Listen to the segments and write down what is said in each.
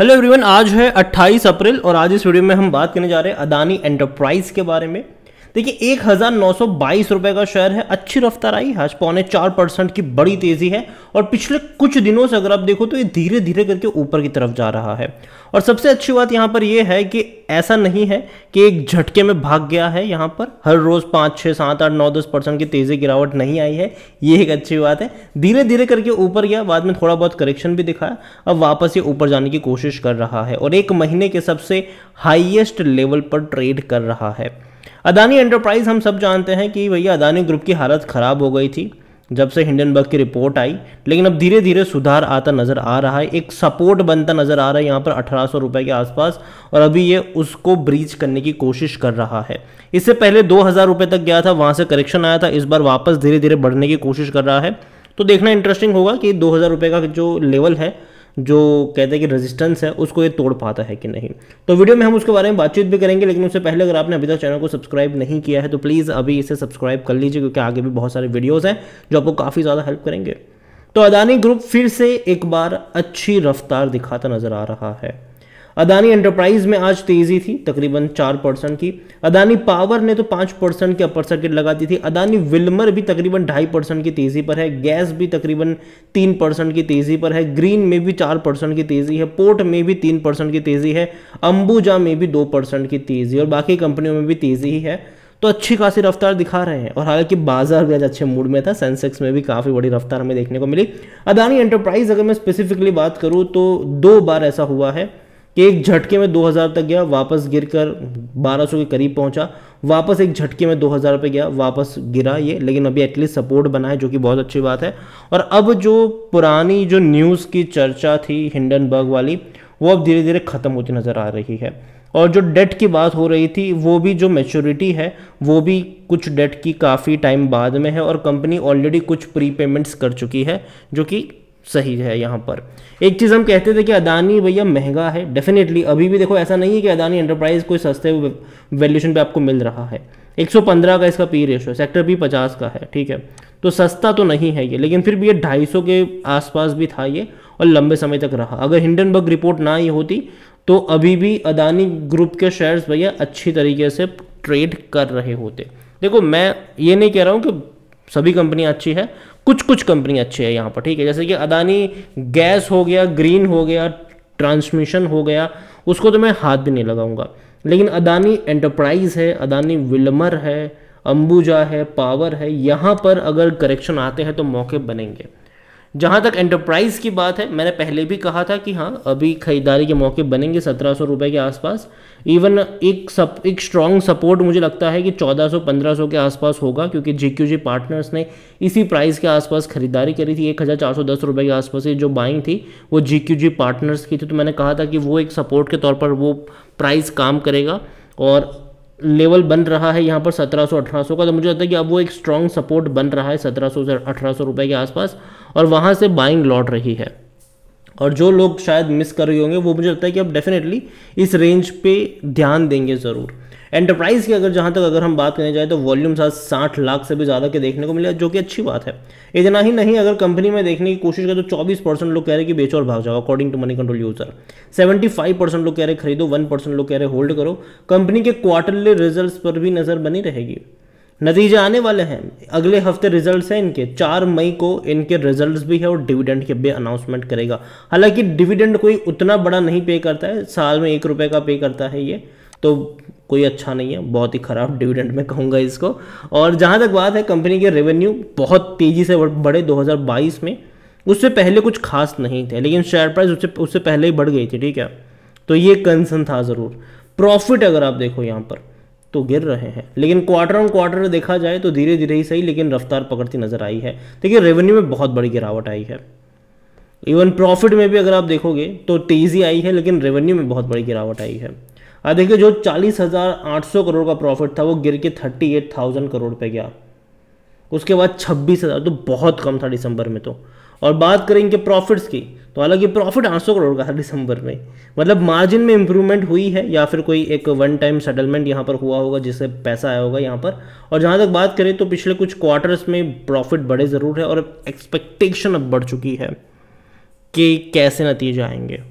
hello everyone आज है 28 अप्रैल और आज इस वीडियो में हम बात करने जा रहे हैं अदानी एंटरप्राइज के बारे में देखिए एक हज़ार नौ सौ बाईस रुपए का शेयर है अच्छी रफ्तार आई आज पौने चार परसेंट की बड़ी तेज़ी है और पिछले कुछ दिनों से अगर आप देखो तो ये धीरे धीरे करके ऊपर की तरफ जा रहा है और सबसे अच्छी बात यहां पर यह है कि ऐसा नहीं है कि एक झटके में भाग गया है यहां पर हर रोज़ पांच छह सात आठ नौ दस परसेंट की तेज़ी गिरावट नहीं आई है ये एक अच्छी बात है धीरे धीरे करके ऊपर गया बाद में थोड़ा बहुत करेक्शन भी दिखाया अब वापस ये ऊपर जाने की कोशिश कर रहा है और एक महीने के सबसे हाइएस्ट लेवल पर ट्रेड कर रहा है अदानी एंटरप्राइज हम सब जानते हैं कि भैया अदानी ग्रुप की हालत ख़राब हो गई थी जब से हिंडनबर्ग की रिपोर्ट आई लेकिन अब धीरे धीरे सुधार आता नज़र आ रहा है एक सपोर्ट बनता नज़र आ रहा है यहाँ पर अठारह सौ रुपये के आसपास और अभी ये उसको ब्रीच करने की कोशिश कर रहा है इससे पहले दो हज़ार रुपये तक गया था वहाँ से करेक्शन आया था इस बार वापस धीरे धीरे बढ़ने की कोशिश कर रहा है तो देखना इंटरेस्टिंग होगा कि दो हज़ार रुपये का जो लेवल है जो कहते हैं कि रेजिस्टेंस है उसको ये तोड़ पाता है कि नहीं तो वीडियो में हम उसके बारे में बातचीत भी करेंगे लेकिन उससे पहले अगर आपने अभी तक चैनल को सब्सक्राइब नहीं किया है तो प्लीज़ अभी इसे सब्सक्राइब कर लीजिए क्योंकि आगे भी बहुत सारे वीडियोज़ हैं जो आपको काफ़ी ज़्यादा हेल्प करेंगे तो अदानी ग्रुप फिर से एक बार अच्छी रफ्तार दिखाता नज़र आ रहा है अदानी एंटरप्राइज में आज तेजी थी तकरीबन चार परसेंट की अदानी पावर ने तो पाँच परसेंट की अपर सर्किट लगा दी थी अदानी विल्मर भी तकरीबन ढाई परसेंट की तेजी पर है गैस भी तकरीबन तीन परसेंट की तेजी पर है ग्रीन में भी चार परसेंट की तेजी है पोर्ट में भी तीन परसेंट की तेजी है अंबुजा में भी दो परसेंट की तेजी और बाकी कंपनियों में भी तेजी ही है तो अच्छी खासी रफ्तार दिखा रहे हैं और हालांकि बाजार भी आज अच्छे मूड में था सेंसेक्स में भी काफ़ी बड़ी रफ्तार हमें देखने को मिली अदानी एंटरप्राइज अगर मैं स्पेसिफिकली बात करूँ तो दो बार ऐसा हुआ है कि एक झटके में 2000 तक गया वापस गिर कर बारह के करीब पहुंचा वापस एक झटके में 2000 पे गया वापस गिरा ये लेकिन अभी एटलीस्ट सपोर्ट बना है जो कि बहुत अच्छी बात है और अब जो पुरानी जो न्यूज़ की चर्चा थी हिंडनबर्ग वाली वो अब धीरे धीरे ख़त्म होती नज़र आ रही है और जो डेट की बात हो रही थी वो भी जो मेच्योरिटी है वो भी कुछ डेट की काफ़ी टाइम बाद में है और कंपनी ऑलरेडी कुछ प्री पेमेंट्स कर चुकी है जो कि सही है यहाँ पर एक चीज़ हम कहते थे कि अदानी भैया महंगा है डेफिनेटली अभी भी देखो ऐसा नहीं है कि अदानी एंटरप्राइज कोई सस्ते वैल्यूशन पे आपको मिल रहा है 115 का इसका पी रेशो सेक्टर भी 50 का है ठीक है तो सस्ता तो नहीं है ये लेकिन फिर भी ये ढाई के आसपास भी था ये और लंबे समय तक रहा अगर हिंडनबर्ग रिपोर्ट ना ही होती तो अभी भी अदानी ग्रुप के शेयर्स भैया अच्छी तरीके से ट्रेड कर रहे होते देखो मैं ये नहीं कह रहा हूँ कि सभी कंपनियाँ अच्छी है कुछ कुछ कंपनी अच्छी है यहाँ पर ठीक है जैसे कि अदानी गैस हो गया ग्रीन हो गया ट्रांसमिशन हो गया उसको तो मैं हाथ भी नहीं लगाऊंगा लेकिन अदानी एंटरप्राइज है अदानी विलमर है अंबुजा है पावर है यहाँ पर अगर करेक्शन आते हैं तो मौके बनेंगे जहाँ तक एंटरप्राइज़ की बात है मैंने पहले भी कहा था कि हाँ अभी ख़रीदारी के मौके बनेंगे सत्रह सौ रुपये के आसपास इवन एक सप एक स्ट्रॉन्ग सपोर्ट मुझे लगता है कि चौदह सौ पंद्रह सौ के आसपास होगा क्योंकि जे क्यू जी पार्टनर्स ने इसी प्राइस के आसपास ख़रीदारी करी थी एक हज़ार चार सौ दस रुपये के आसपास ये जो बाइंग थी वो जे क्यू जी पार्टनर्स की थी तो मैंने कहा था कि वो एक सपोर्ट के तौर पर वो प्राइस काम करेगा और लेवल बन रहा है यहाँ पर 1700 1800 का तो मुझे लगता है कि अब वो एक स्ट्रॉन्ग सपोर्ट बन रहा है 1700 से 1800 रुपए के आसपास और वहाँ से बाइंग लौट रही है और जो लोग शायद मिस कर रहे होंगे वो मुझे लगता है कि अब डेफिनेटली इस रेंज पे ध्यान देंगे ज़रूर एंटरप्राइज की अगर जहां तक अगर हम बात करें जाए तो वॉल्यूम साथ साठ लाख से भी ज़्यादा के देखने को मिले जो कि अच्छी बात है इतना ही नहीं अगर कंपनी में देखने की कोशिश करें तो चौबीस परसेंट लोग कह रहे हैं कि बेचो और भाग जाओ according to Moneycontrol user seventy percent लोग कह रहे खरीदो वन परसेंट लोग कह रहे होल्ड करो कंपनी के क्वार्टरली रिजल्ट पर भी नज़र बनी रहेगी नतीजे आने वाले हैं अगले हफ्ते रिजल्ट्स हैं इनके चार मई को इनके रिजल्ट्स भी है और डिविडेंड के भी अनाउंसमेंट करेगा हालांकि डिविडेंड कोई उतना बड़ा नहीं पे करता है साल में एक रुपए का पे करता है ये तो कोई अच्छा नहीं है बहुत ही ख़राब डिविडेंड में कहूँगा इसको और जहाँ तक बात है कंपनी के रेवेन्यू बहुत तेज़ी से बढ़े 2022 में उससे पहले कुछ खास नहीं थे लेकिन शेयर प्राइस उससे उससे पहले ही बढ़ गई थी ठीक है तो ये कंसर्न था ज़रूर प्रॉफिट अगर आप देखो यहाँ पर तो गिर रहे हैं लेकिन क्वार्टर ऑन क्वार्टर देखा जाए तो धीरे धीरे ही सही लेकिन रफ्तार पकड़ती नजर आई है देखिए रेवेन्यू में बहुत बड़ी गिरावट आई है इवन प्रॉफिट में भी अगर आप देखोगे तो तेज़ी आई है लेकिन रेवेन्यू में बहुत बड़ी गिरावट आई है अब हाँ, देखिए जो चालीस हज़ार आठ सौ करोड़ का प्रॉफिट था वो गिर के थर्टी एट थाउजेंड करोड़ पे गया उसके बाद छब्बीस हज़ार तो बहुत कम था दिसंबर में तो और बात करें इनके प्रॉफिट्स की तो हालांकि प्रॉफिट आठ सौ करोड़ का था दिसंबर में मतलब मार्जिन में इंप्रूवमेंट हुई है या फिर कोई एक वन टाइम सेटलमेंट यहाँ पर हुआ होगा जिससे पैसा आया होगा यहाँ पर और जहाँ तक बात करें तो पिछले कुछ क्वार्टर्स में प्रॉफिट बढ़े ज़रूर है और एक्सपेक्टेशन अब बढ़ चुकी है कि कैसे नतीजे आएंगे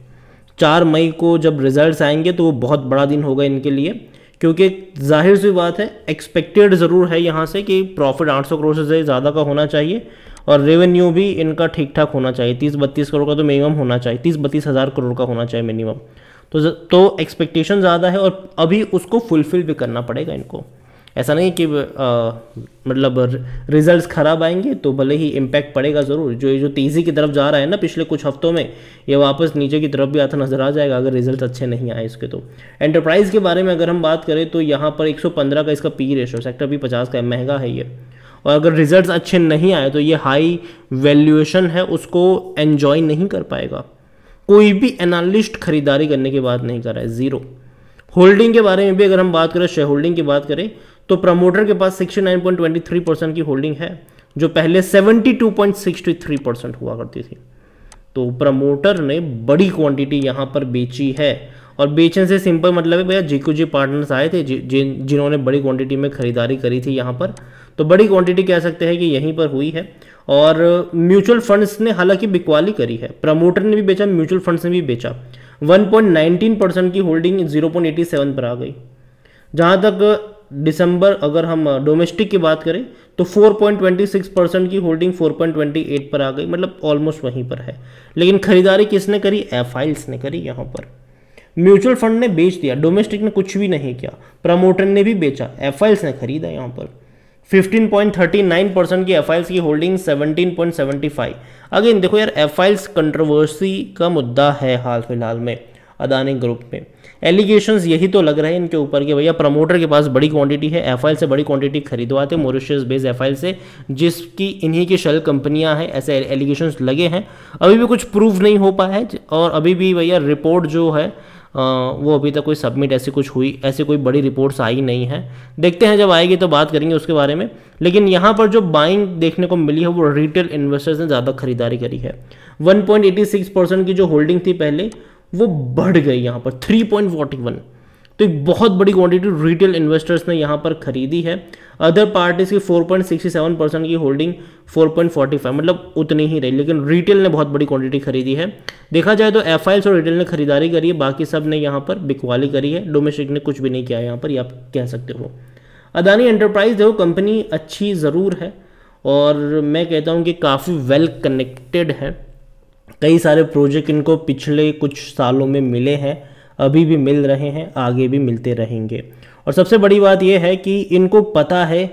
चार मई को जब रिजल्ट्स आएंगे तो वो बहुत बड़ा दिन होगा इनके लिए क्योंकि जाहिर सी बात है एक्सपेक्टेड ज़रूर है यहाँ से कि प्रॉफिट 800 करोड़ से ज़्यादा का होना चाहिए और रेवेन्यू भी इनका ठीक ठाक होना चाहिए तीस बत्तीस करोड़ का तो मिनिमम होना चाहिए तीस बत्तीस हज़ार करोड़ का होना चाहिए मिनिमम तो तो एक्सपेक्टेशन ज़्यादा है और अभी उसको फुलफिल भी करना पड़ेगा इनको ऐसा नहीं कि मतलब रिजल्ट्स ख़राब आएंगे तो भले ही इम्पैक्ट पड़ेगा ज़रूर जो जो तेज़ी की तरफ जा रहा है ना पिछले कुछ हफ्तों में ये वापस नीचे की तरफ भी आता नज़र आ जाएगा अगर रिजल्ट अच्छे नहीं आए इसके तो एंटरप्राइज़ के बारे में अगर हम बात करें तो यहाँ पर एक का इसका पी रेशो सेक्टर भी पचास का महंगा है ये और अगर रिजल्ट अच्छे नहीं आए तो ये हाई वैल्यूएशन है उसको एन्जॉय नहीं कर पाएगा कोई भी एनालिस्ट खरीदारी करने की बात नहीं कर रहा है ज़ीरो होल्डिंग के बारे में भी अगर हम बात करें शेयर होल्डिंग की बात करें तो प्रमोटर के पास 69.23 परसेंट की होल्डिंग है जो पहले 72.63 परसेंट हुआ करती थी तो प्रमोटर ने बड़ी क्वांटिटी यहां पर बेची है और बेचने से सिंपल मतलब है भैया जीको जी पार्टनर्स आए थे जिन जिन्होंने बड़ी क्वांटिटी में खरीदारी करी थी यहाँ पर तो बड़ी क्वांटिटी कह सकते हैं कि यहीं पर हुई है और म्यूचुअल फंड्स ने हालांकि बिकवाली करी है प्रमोटर ने भी बेचा म्यूचुअल फंड्स ने भी बेचा 1.19 परसेंट की होल्डिंग 0.87 पर आ गई जहाँ तक दिसंबर अगर हम डोमेस्टिक की बात करें तो 4.26 परसेंट की होल्डिंग 4.28 पर आ गई मतलब ऑलमोस्ट वहीं पर है लेकिन खरीदारी किसने करी एफ ने करी यहाँ पर म्यूचुअल फंड ने बेच दिया डोमेस्टिक ने कुछ भी नहीं किया प्रमोटर ने भी बेचा एफ ने खरीदा यहाँ पर 15.39 परसेंट की एफ की होल्डिंग 17.75 अगेन देखो यार एफ कंट्रोवर्सी का मुद्दा है हाल फिलहाल में अदानी ग्रुप में एलिगेशन यही तो लग रहे हैं इनके ऊपर कि भैया प्रमोटर के पास बड़ी क्वांटिटी है एफ से बड़ी क्वांटिटी खरीदवाते मोरिशियस बेस एफ से जिसकी इन्हीं की शल कंपनियां हैं ऐसे एलिगेशन लगे हैं अभी भी कुछ प्रूव नहीं हो पाया है और अभी भी भैया रिपोर्ट जो है आ, वो अभी तक कोई सबमिट ऐसी कुछ हुई ऐसी कोई बड़ी रिपोर्ट्स आई नहीं है देखते हैं जब आएगी तो बात करेंगे उसके बारे में लेकिन यहाँ पर जो बाइंग देखने को मिली है वो रिटेल इन्वेस्टर्स ने ज़्यादा खरीदारी करी है 1.86 परसेंट की जो होल्डिंग थी पहले वो बढ़ गई यहाँ पर थ्री पॉइंट फोर्टी वन तो एक बहुत बड़ी क्वांटिटी रिटेल इन्वेस्टर्स ने यहाँ पर खरीदी है अदर पार्टीज की 4.67 परसेंट की होल्डिंग 4.45 मतलब उतनी ही रही लेकिन रिटेल ने बहुत बड़ी क्वांटिटी खरीदी है देखा जाए तो एफ और रिटेल ने खरीदारी करी है बाकी सब ने यहाँ पर बिकवाली करी है डोमेस्टिक ने कुछ भी नहीं किया यहाँ पर ये आप कह सकते हो अदानी एंटरप्राइज देखो कंपनी अच्छी ज़रूर है और मैं कहता हूँ कि काफ़ी वेल कनेक्टेड है कई सारे प्रोजेक्ट इनको पिछले कुछ सालों में मिले हैं अभी भी मिल रहे हैं आगे भी मिलते रहेंगे और सबसे बड़ी बात यह है कि इनको पता है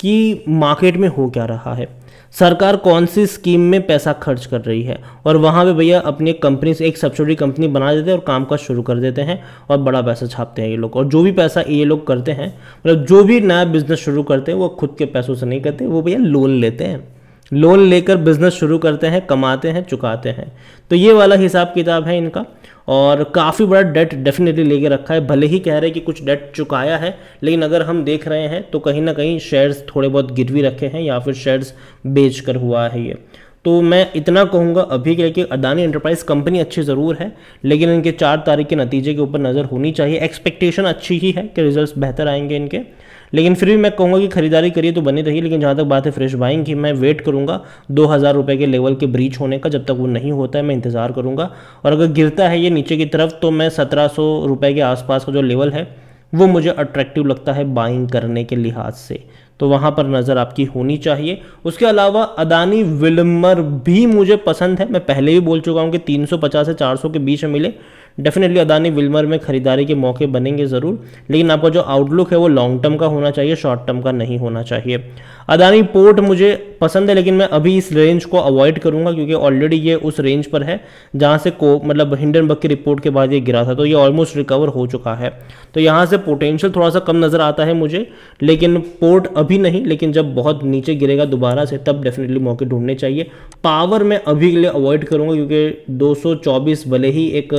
कि मार्केट में हो क्या रहा है सरकार कौन सी स्कीम में पैसा खर्च कर रही है और वहाँ पे भैया अपनी कंपनी से एक सब्सिडी कंपनी बना देते हैं और काम काज शुरू कर देते हैं और बड़ा पैसा छापते हैं ये लोग और जो भी पैसा ये लोग करते हैं मतलब जो भी नया बिजनेस शुरू करते हैं वो खुद के पैसों से नहीं करते वो भैया लोन लेते हैं लोन लेकर बिजनेस शुरू करते हैं कमाते हैं चुकाते हैं तो ये वाला हिसाब किताब है इनका और काफ़ी बड़ा डेट डेफिनेटली लेके रखा है भले ही कह रहे हैं कि कुछ डेट चुकाया है लेकिन अगर हम देख रहे हैं तो कहीं ना कहीं शेयर्स थोड़े बहुत गिरवी रखे हैं या फिर शेयर्स बेच कर हुआ है ये तो मैं इतना कहूँगा अभी क्या कि अदानी एंटरप्राइज कंपनी अच्छी ज़रूर है लेकिन इनके चार तारीख के नतीजे के ऊपर नज़र होनी चाहिए एक्सपेक्टेशन अच्छी ही है कि रिजल्ट्स बेहतर आएंगे इनके लेकिन फिर भी मैं कहूँगा कि खरीदारी करिए तो बनी रही लेकिन जहाँ तक बात है फ्रेश बाइंग की मैं वेट करूँगा दो हज़ार रुपये के लेवल के ब्रीच होने का जब तक वो नहीं होता है मैं इंतज़ार करूँगा और अगर गिरता है ये नीचे की तरफ तो मैं सत्रह सौ रुपये के आसपास का जो लेवल है वो मुझे अट्रैक्टिव लगता है बाइंग करने के लिहाज से तो वहाँ पर नज़र आपकी होनी चाहिए उसके अलावा अदानी विलमर भी मुझे पसंद है मैं पहले भी बोल चुका हूँ कि 350 से 400 के बीच में मिले डेफिनेटली अदानी विल्मर में खरीदारी के मौके बनेंगे ज़रूर लेकिन आपका जो आउटलुक है वो लॉन्ग टर्म का होना चाहिए शॉर्ट टर्म का नहीं होना चाहिए अदानी पोर्ट मुझे पसंद है लेकिन मैं अभी इस रेंज को अवॉइड करूंगा क्योंकि ऑलरेडी ये उस रेंज पर है जहां से को मतलब हिंडनबर्ग की रिपोर्ट के बाद ये गिरा था तो ये ऑलमोस्ट रिकवर हो चुका है तो यहाँ से पोटेंशियल थोड़ा सा कम नज़र आता है मुझे लेकिन पोर्ट अभी नहीं लेकिन जब बहुत नीचे गिरेगा दोबारा से तब डेफिनेटली मौके ढूंढने चाहिए पावर मैं अभी के लिए अवॉइड करूँगा क्योंकि दो भले ही एक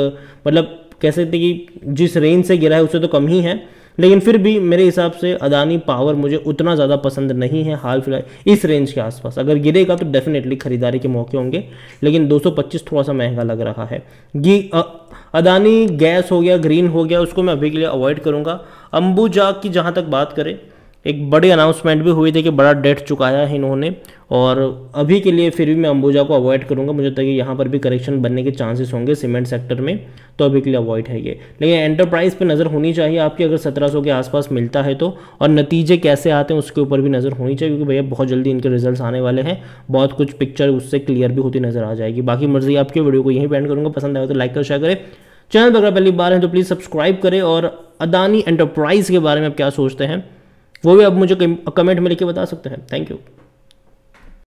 मतलब कह सकते कि जिस रेंज से गिरा है उससे तो कम ही है लेकिन फिर भी मेरे हिसाब से अदानी पावर मुझे उतना ज़्यादा पसंद नहीं है हाल फिलहाल इस रेंज के आसपास अगर गिरेगा तो डेफिनेटली खरीदारी के मौके होंगे लेकिन 225 थोड़ा सा महंगा लग रहा है ये अदानी गैस हो गया ग्रीन हो गया उसको मैं अभी के लिए अवॉइड करूँगा अंबुजा की जहाँ तक बात करें एक बड़ी अनाउंसमेंट भी हुई थी कि बड़ा डेट चुकाया है इन्होंने और अभी के लिए फिर भी मैं अंबुजा को अवॉइड करूंगा मुझे लगता है कि यहाँ पर भी करेक्शन बनने के चांसेस होंगे सीमेंट सेक्टर में तो अभी के लिए अवॉइड है ये लेकिन एंटरप्राइज पे नज़र होनी चाहिए आपकी अगर 1700 के आसपास मिलता है तो और नतीजे कैसे आते हैं उसके ऊपर भी नज़र होनी चाहिए क्योंकि भैया बहुत जल्दी इनके रिजल्ट आने वाले हैं बहुत कुछ पिक्चर उससे क्लियर भी होती नज़र आ जाएगी बाकी मर्जी आपकी वीडियो को यहीं पेंड करूँगा पसंद आए तो लाइक और शेयर करें चैनल पर अगर पहली बार है तो प्लीज़ सब्सक्राइब करें और अदानी एंटरप्राइज़ के बारे में आप क्या सोचते हैं वो भी आप मुझे कमेंट में लिख के बता सकते हैं थैंक यू